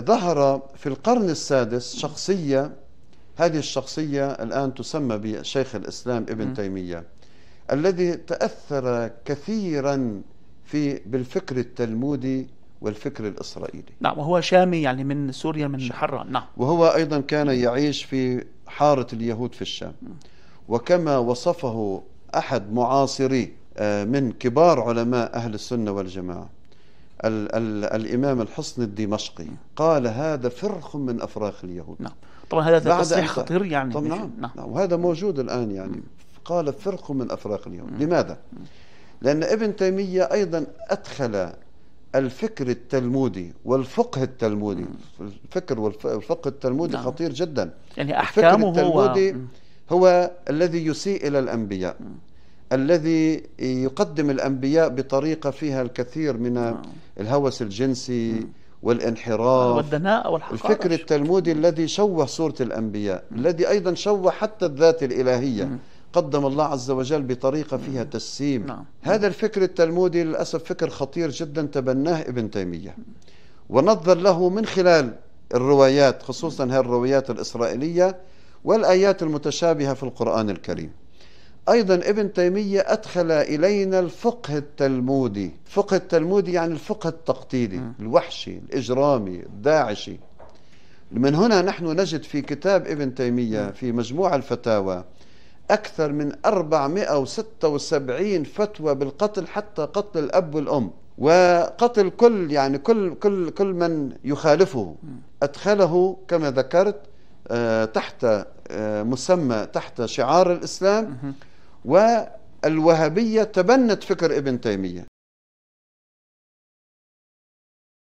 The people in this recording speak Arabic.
ظهر في القرن السادس شخصية هذه الشخصية الآن تسمى بشيخ الإسلام ابن تيمية الذي تأثر كثيرا في بالفكر التلمودي والفكر الإسرائيلي نعم وهو شامي يعني من سوريا من حران نعم وهو أيضا كان يعيش في حارة اليهود في الشام وكما وصفه أحد معاصريه آه، من كبار علماء أهل السنة والجماعة ال ال الإمام الحصن الدمشقي قال هذا فرخ من أفراخ اليهود نعم طبعا هذا تصريح خطير يعني طبعا نعم, نعم. نعم وهذا موجود الآن يعني قال فرخ من افراخ اليهود لماذا؟ لأن ابن تيمية أيضا أدخل الفكر التلمودي والفقه التلمودي الفكر والفقه التلمودي نعم. خطير جدا يعني أحكامه الفكر التلمودي هو, هو الذي يسيء إلى الأنبياء الذي يقدم الأنبياء بطريقة فيها الكثير من الهوس الجنسي والانحراف والدناءة والحقارة الفكر التلمودي الذي شوه صورة الأنبياء الذي أيضا شوه حتى الذات الإلهية قدم الله عز وجل بطريقة فيها تجسيم نعم. هذا الفكر التلمودي للأسف فكر خطير جدا تبناه ابن تيمية ونظر له من خلال الروايات خصوصا هذه الروايات الإسرائيلية والآيات المتشابهة في القرآن الكريم أيضا ابن تيمية أدخل إلينا الفقه التلمودي الفقه التلمودي يعني الفقه التقتيلي الوحشي الإجرامي الداعشي من هنا نحن نجد في كتاب ابن تيمية في مجموع الفتاوى أكثر من 476 فتوى بالقتل حتى قتل الأب والأم وقتل كل يعني كل كل كل من يخالفه أدخله كما ذكرت آه، تحت آه، مسمى تحت شعار الإسلام والوهابية تبنت فكر ابن تيمية